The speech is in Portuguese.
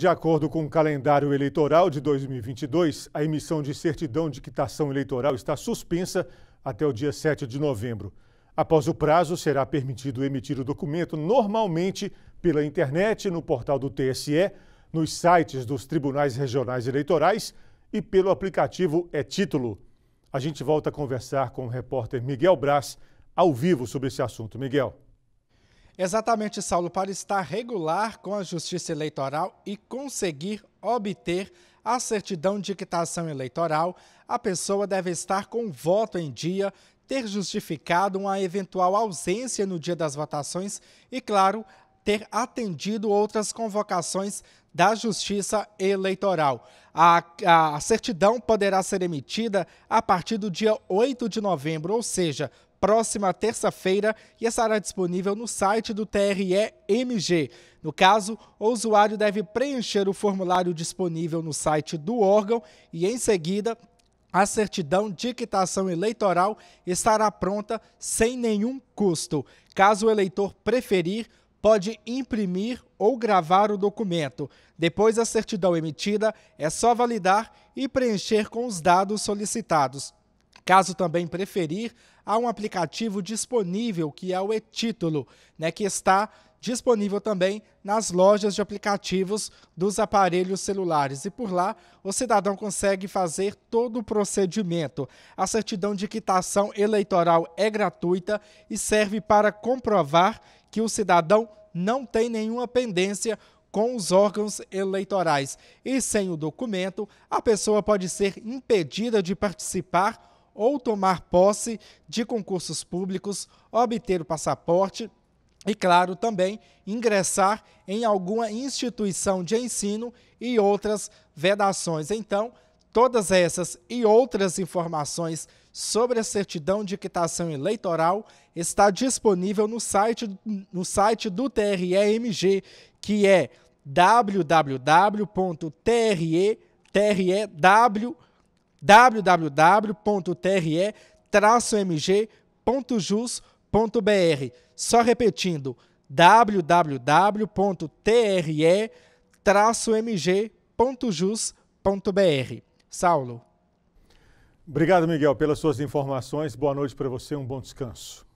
De acordo com o calendário eleitoral de 2022, a emissão de certidão de quitação eleitoral está suspensa até o dia 7 de novembro. Após o prazo, será permitido emitir o documento normalmente pela internet, no portal do TSE, nos sites dos tribunais regionais eleitorais e pelo aplicativo É Título. A gente volta a conversar com o repórter Miguel Braz, ao vivo, sobre esse assunto. Miguel. Exatamente, Saulo, para estar regular com a Justiça Eleitoral e conseguir obter a certidão de quitação eleitoral, a pessoa deve estar com o voto em dia, ter justificado uma eventual ausência no dia das votações e, claro, ter atendido outras convocações da Justiça Eleitoral. A, a, certidão poderá ser emitida a partir do dia 8 de novembro, ou seja, próxima terça-feira, e estará disponível no site do TRE-MG. No caso, o usuário deve preencher o formulário disponível no site do órgão e, em seguida, a certidão de quitação eleitoral estará pronta sem nenhum custo. Caso o eleitor preferir, pode imprimir ou gravar o documento. Depois da certidão emitida, é só validar e preencher com os dados solicitados. Caso também preferir, há um aplicativo disponível que é o e-título, né, que está disponível também nas lojas de aplicativos dos aparelhos celulares. E por lá, o cidadão consegue fazer todo o procedimento. A certidão de quitação eleitoral é gratuita e serve para comprovar que o cidadão não tem nenhuma pendência com os órgãos eleitorais. E sem o documento, a pessoa pode ser impedida de participar ou tomar posse de concursos públicos, obter o passaporte e, claro, também ingressar em alguma instituição de ensino e outras vedações. Então, todas essas e outras informações sobre a certidão de quitação eleitoral está disponível no site, no site do TREMG, que é wwwtre mgjuscom www.tre.br. Só repetindo, www.tre-mg.jus.br. Saulo. Obrigado, Miguel, pelas suas informações. Boa noite para você, um bom descanso.